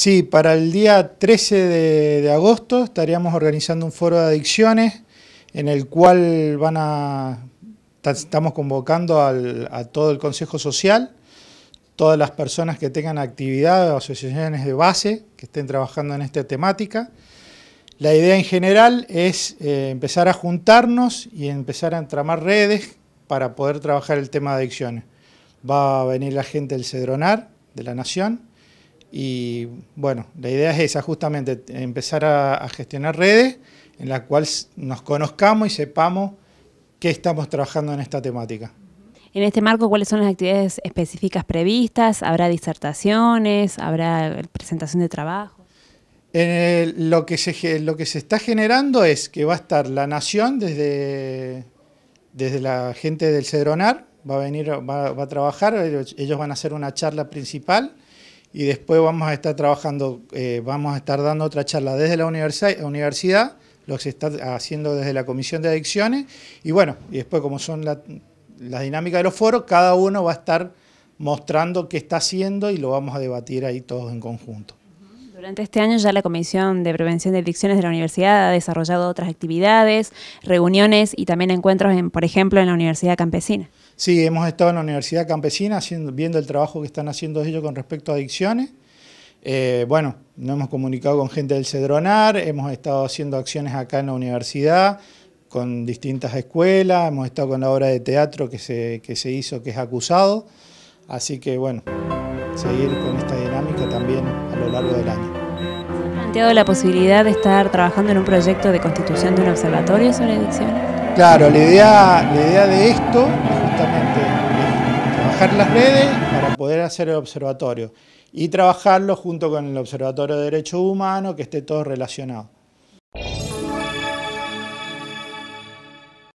Sí, para el día 13 de, agosto estaríamos organizando un foro de adicciones en el cual a, estamos convocando a todo el Consejo Social, todas las personas que tengan actividad o asociaciones de base que estén trabajando en esta temática. La idea en general es eh, empezar a juntarnos y empezar a entramar redes para poder trabajar el tema de adicciones. Va a venir la gente del Cedronar, de la Nación, y bueno, la idea es esa, justamente empezar a, gestionar redes en las cuales nos conozcamos y sepamos qué estamos trabajando en esta temática. En este marco, ¿cuáles son las actividades específicas previstas? ¿Habrá disertaciones? ¿Habrá presentación de trabajo? lo, que se, lo que se está generando es que va a estar la Nación desde, desde la gente del Cedronar, va a venir, va a trabajar, ellos van a hacer una charla principal y después vamos a estar trabajando, eh, vamos a estar dando otra charla desde la universidad, universidad, lo que se está haciendo desde la Comisión de Adicciones, y bueno, y después como son las la dinámicas de los foros, cada uno va a estar mostrando qué está haciendo y lo vamos a debatir ahí todos en conjunto. Durante este año ya la Comisión de Prevención de Adicciones de la Universidad ha desarrollado otras actividades, reuniones y también encuentros, en, por ejemplo, en la Universidad Campesina. Sí, hemos estado en la Universidad Campesina viendo el trabajo que están haciendo ellos con respecto a adicciones. Eh, bueno, nos hemos comunicado con gente del Cedronar, hemos estado haciendo acciones acá en la universidad, con distintas escuelas, hemos estado con la obra de teatro que se, que se hizo, que es acusado. Así que bueno seguir con esta dinámica también a lo largo del año. ¿Se ha planteado la posibilidad de estar trabajando en un proyecto de constitución de un observatorio sobre adicciones? Claro, la idea, la idea de esto es justamente trabajar las redes para poder hacer el observatorio y trabajarlo junto con el Observatorio de Derechos Humanos, que esté todo relacionado.